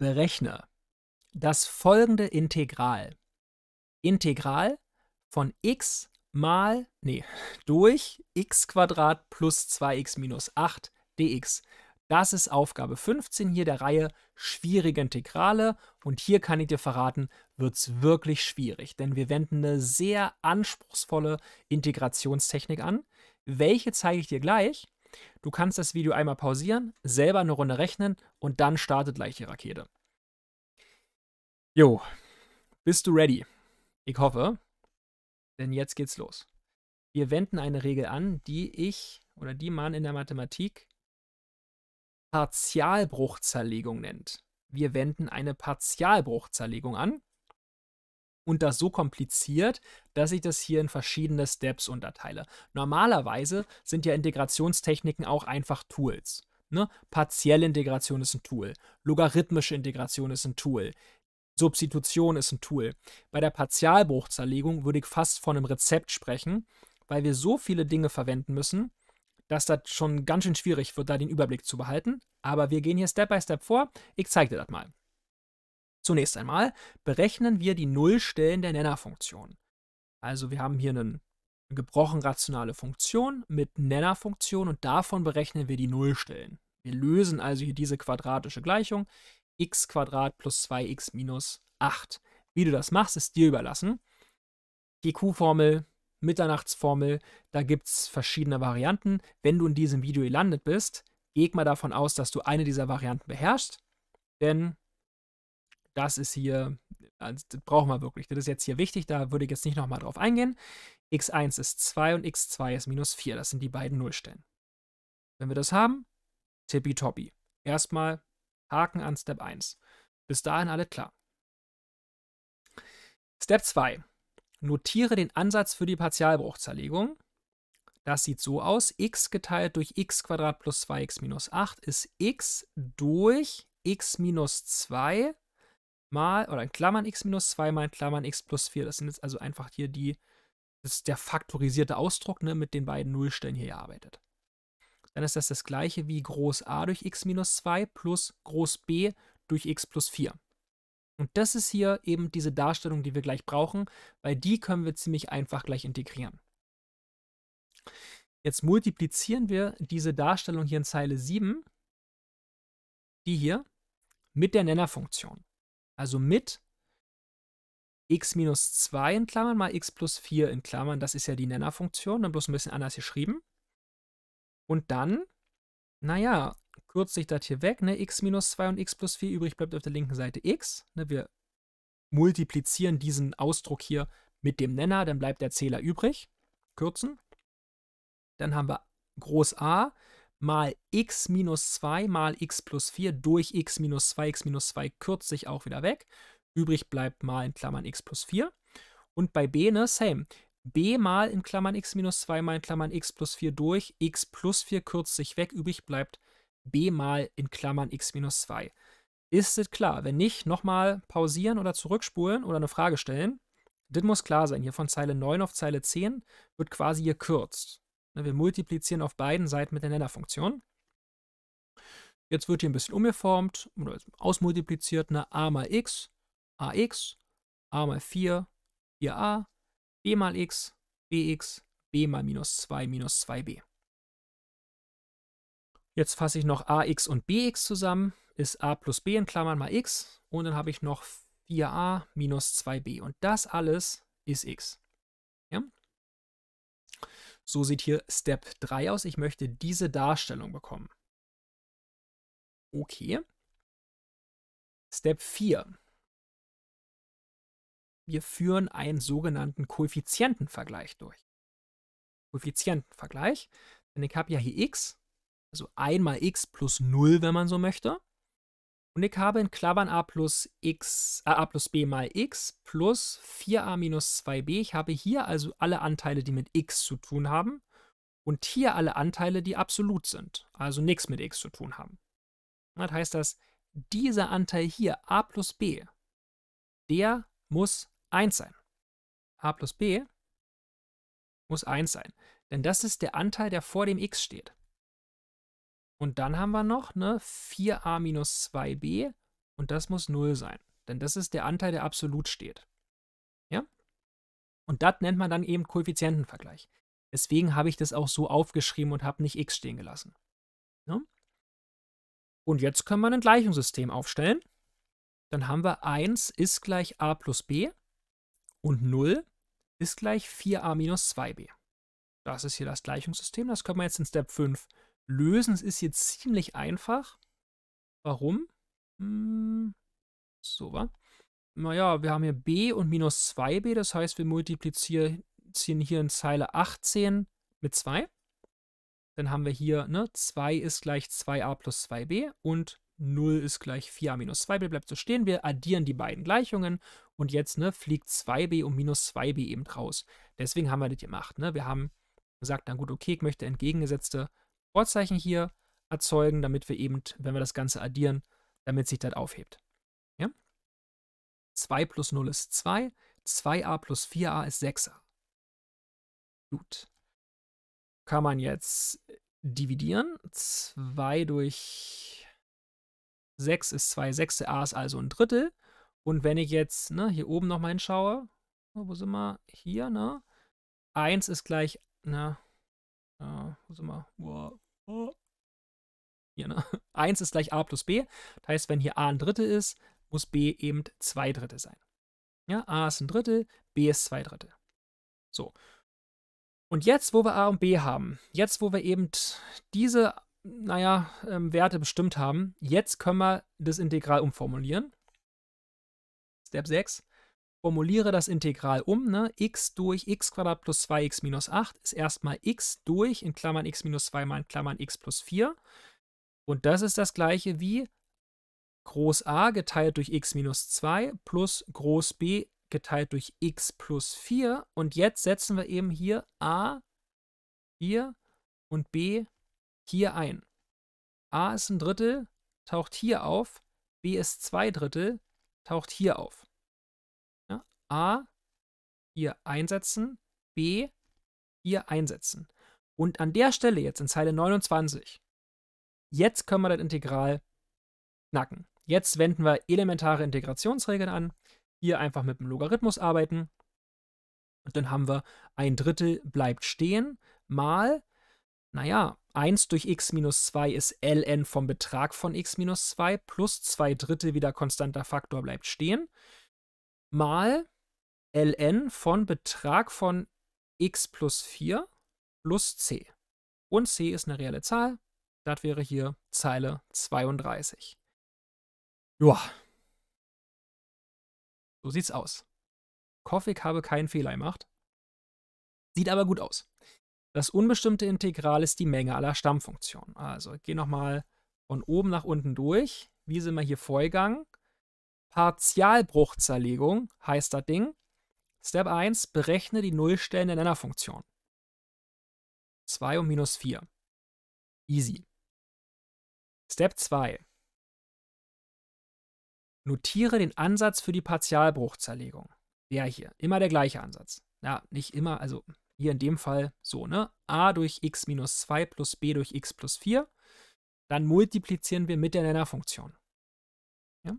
Berechne das folgende Integral. Integral von x mal, nee, durch x Quadrat plus 2x minus 8 dx. Das ist Aufgabe 15 hier der Reihe schwierige Integrale und hier kann ich dir verraten, wird es wirklich schwierig, denn wir wenden eine sehr anspruchsvolle Integrationstechnik an. Welche zeige ich dir gleich, Du kannst das Video einmal pausieren, selber eine Runde rechnen und dann startet gleich die Rakete. Jo, bist du ready? Ich hoffe, denn jetzt geht's los. Wir wenden eine Regel an, die ich oder die man in der Mathematik Partialbruchzerlegung nennt. Wir wenden eine Partialbruchzerlegung an und das so kompliziert, dass ich das hier in verschiedene Steps unterteile. Normalerweise sind ja Integrationstechniken auch einfach Tools. Ne? Partielle Integration ist ein Tool, logarithmische Integration ist ein Tool, Substitution ist ein Tool. Bei der Partialbruchzerlegung würde ich fast von einem Rezept sprechen, weil wir so viele Dinge verwenden müssen, dass das schon ganz schön schwierig wird, da den Überblick zu behalten. Aber wir gehen hier Step by Step vor. Ich zeige dir das mal. Zunächst einmal berechnen wir die Nullstellen der Nennerfunktion. Also wir haben hier einen gebrochen rationale Funktion mit Nennerfunktion und davon berechnen wir die Nullstellen. Wir lösen also hier diese quadratische Gleichung x plus 2x minus 8. Wie du das machst, ist dir überlassen. GQ-Formel, Mitternachtsformel, da gibt es verschiedene Varianten. Wenn du in diesem Video gelandet bist, geh mal davon aus, dass du eine dieser Varianten beherrschst, denn das ist hier, also das brauchen wir wirklich. Das ist jetzt hier wichtig, da würde ich jetzt nicht nochmal drauf eingehen. x1 ist 2 und x2 ist minus 4. Das sind die beiden Nullstellen. Wenn wir das haben, tippitoppi. Erstmal Haken an Step 1. Bis dahin alle klar. Step 2. Notiere den Ansatz für die Partialbruchzerlegung. Das sieht so aus. x geteilt durch x plus 2x minus 8 ist x durch x minus 2 mal oder in Klammern x minus 2 mal in Klammern x plus 4. Das sind jetzt also einfach hier die, das ist der faktorisierte Ausdruck, ne, mit den beiden Nullstellen hier gearbeitet. Dann ist das das gleiche wie groß a durch x minus 2 plus groß b durch x plus 4. Und das ist hier eben diese Darstellung, die wir gleich brauchen, weil die können wir ziemlich einfach gleich integrieren. Jetzt multiplizieren wir diese Darstellung hier in Zeile 7, die hier, mit der Nennerfunktion also mit x minus 2 in Klammern mal x plus 4 in Klammern, das ist ja die Nennerfunktion, dann bloß ein bisschen anders geschrieben. Und dann, naja, kürze ich das hier weg, ne? x minus 2 und x plus 4 übrig bleibt auf der linken Seite x. Ne? Wir multiplizieren diesen Ausdruck hier mit dem Nenner, dann bleibt der Zähler übrig. Kürzen. Dann haben wir groß A mal x minus 2 mal x plus 4 durch x minus 2, x minus 2 kürzt sich auch wieder weg. Übrig bleibt mal in Klammern x plus 4. Und bei b, ne, same. b mal in Klammern x minus 2 mal in Klammern x plus 4 durch, x plus 4 kürzt sich weg, übrig bleibt b mal in Klammern x minus 2. Ist es klar? Wenn nicht, nochmal pausieren oder zurückspulen oder eine Frage stellen. Das muss klar sein. Hier von Zeile 9 auf Zeile 10 wird quasi gekürzt. Ne, wir multiplizieren auf beiden Seiten mit der Nennerfunktion. Jetzt wird hier ein bisschen umgeformt oder ausmultipliziert. Ne? a mal x, ax, a mal 4, 4a, b mal x, bx, b mal minus 2, minus 2b. Jetzt fasse ich noch ax und bx zusammen, ist a plus b in Klammern mal x und dann habe ich noch 4a minus 2b und das alles ist x. So sieht hier Step 3 aus. Ich möchte diese Darstellung bekommen. Okay. Step 4. Wir führen einen sogenannten Koeffizientenvergleich durch. Koeffizientenvergleich. Denn ich habe ja hier x, also 1 mal x plus 0, wenn man so möchte. Und ich habe in Klammern a plus, x, äh, a plus b mal x plus 4a minus 2b. Ich habe hier also alle Anteile, die mit x zu tun haben. Und hier alle Anteile, die absolut sind, also nichts mit x zu tun haben. Das heißt, dass dieser Anteil hier, a plus b, der muss 1 sein. a plus b muss 1 sein. Denn das ist der Anteil, der vor dem x steht. Und dann haben wir noch ne, 4a minus 2b und das muss 0 sein. Denn das ist der Anteil, der absolut steht. Ja? Und das nennt man dann eben Koeffizientenvergleich. Deswegen habe ich das auch so aufgeschrieben und habe nicht x stehen gelassen. Ne? Und jetzt können wir ein Gleichungssystem aufstellen. Dann haben wir 1 ist gleich a plus b und 0 ist gleich 4a minus 2b. Das ist hier das Gleichungssystem. Das können wir jetzt in Step 5 lösen. Es ist jetzt ziemlich einfach. Warum? Hm, so war. Naja, wir haben hier b und minus 2b, das heißt, wir multiplizieren hier in Zeile 18 mit 2. Dann haben wir hier, ne, 2 ist gleich 2a plus 2b und 0 ist gleich 4a minus 2b, bleibt so stehen. Wir addieren die beiden Gleichungen und jetzt, ne, fliegt 2b und minus 2b eben raus. Deswegen haben wir das gemacht, ne. Wir haben gesagt, dann gut, okay, ich möchte entgegengesetzte Vorzeichen hier erzeugen, damit wir eben, wenn wir das Ganze addieren, damit sich das aufhebt. Ja? 2 plus 0 ist 2, 2a plus 4a ist 6a. Gut. Kann man jetzt äh, dividieren. 2 durch 6 ist 2 6 a ist also ein Drittel. Und wenn ich jetzt ne, hier oben nochmal hinschaue, wo sind wir? Hier, ne? 1 ist gleich, na, wo sind wir? Uh, Hier, ne? 1 ist gleich a plus b. Das heißt, wenn hier a ein Drittel ist, muss b eben 2 Drittel sein. Ja, a ist ein Drittel, b ist 2 Drittel. So. Und jetzt, wo wir a und b haben, jetzt, wo wir eben diese, naja, ähm, Werte bestimmt haben, jetzt können wir das Integral umformulieren. Step 6 formuliere das Integral um, ne? x durch x plus 2x minus 8 ist erstmal x durch in Klammern x minus 2 mal in Klammern x plus 4. Und das ist das gleiche wie groß A geteilt durch x minus 2 plus groß B geteilt durch x plus 4. Und jetzt setzen wir eben hier A hier und B hier ein. A ist ein Drittel, taucht hier auf, B ist zwei Drittel, taucht hier auf. A, hier einsetzen, B, hier einsetzen. Und an der Stelle jetzt in Zeile 29, jetzt können wir das Integral knacken. Jetzt wenden wir elementare Integrationsregeln an. Hier einfach mit dem Logarithmus arbeiten. Und dann haben wir ein Drittel bleibt stehen mal, naja, 1 durch x minus 2 ist ln vom Betrag von x minus 2 plus 2 Drittel wieder konstanter Faktor bleibt stehen mal ln von Betrag von x plus 4 plus c. Und c ist eine reelle Zahl. Das wäre hier Zeile 32. Joa. So sieht's aus. Ich habe keinen Fehler gemacht. Sieht aber gut aus. Das unbestimmte Integral ist die Menge aller Stammfunktionen. Also ich gehe nochmal von oben nach unten durch. Wie sind wir hier vorgegangen? Partialbruchzerlegung heißt das Ding. Step 1, berechne die Nullstellen der Nennerfunktion. 2 und minus 4. Easy. Step 2. Notiere den Ansatz für die Partialbruchzerlegung. Der hier, immer der gleiche Ansatz. Ja, nicht immer, also hier in dem Fall so, ne? a durch x minus 2 plus b durch x plus 4. Dann multiplizieren wir mit der Nennerfunktion. Ja?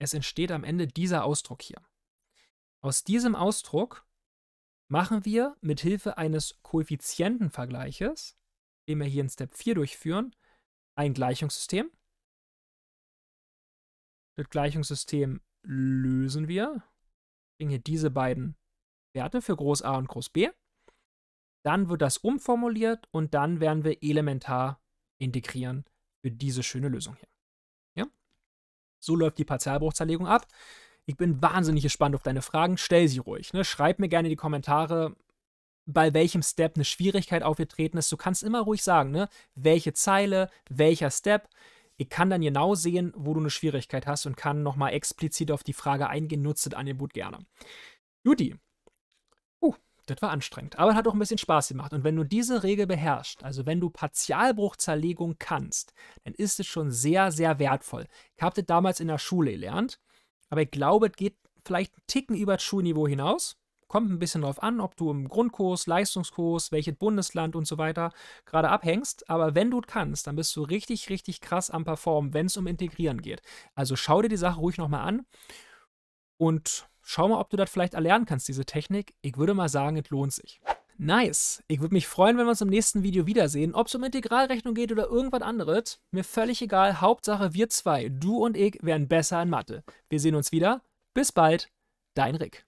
Es entsteht am Ende dieser Ausdruck hier. Aus diesem Ausdruck machen wir mit Hilfe eines Koeffizientenvergleiches, den wir hier in Step 4 durchführen, ein Gleichungssystem. Das Gleichungssystem lösen wir. Kriegen hier diese beiden Werte für Groß A und Groß B. Dann wird das umformuliert und dann werden wir elementar integrieren für diese schöne Lösung hier. Ja? So läuft die Partialbruchzerlegung ab. Ich bin wahnsinnig gespannt auf deine Fragen. Stell sie ruhig. Ne? Schreib mir gerne in die Kommentare, bei welchem Step eine Schwierigkeit aufgetreten ist. Du kannst immer ruhig sagen, ne? welche Zeile, welcher Step. Ich kann dann genau sehen, wo du eine Schwierigkeit hast und kann nochmal explizit auf die Frage eingehen. Nutzt das Angebot gerne. Judy. Uh, das war anstrengend, aber hat auch ein bisschen Spaß gemacht. Und wenn du diese Regel beherrschst, also wenn du Partialbruchzerlegung kannst, dann ist es schon sehr, sehr wertvoll. Ich habe das damals in der Schule gelernt aber ich glaube, es geht vielleicht einen Ticken über das Schulniveau hinaus. Kommt ein bisschen darauf an, ob du im Grundkurs, Leistungskurs, welches Bundesland und so weiter gerade abhängst. Aber wenn du es kannst, dann bist du richtig, richtig krass am Performen, wenn es um Integrieren geht. Also schau dir die Sache ruhig nochmal an und schau mal, ob du das vielleicht erlernen kannst, diese Technik. Ich würde mal sagen, es lohnt sich. Nice. Ich würde mich freuen, wenn wir uns im nächsten Video wiedersehen. Ob es um Integralrechnung geht oder irgendwas anderes, mir völlig egal. Hauptsache wir zwei, du und ich, werden besser in Mathe. Wir sehen uns wieder. Bis bald. Dein Rick.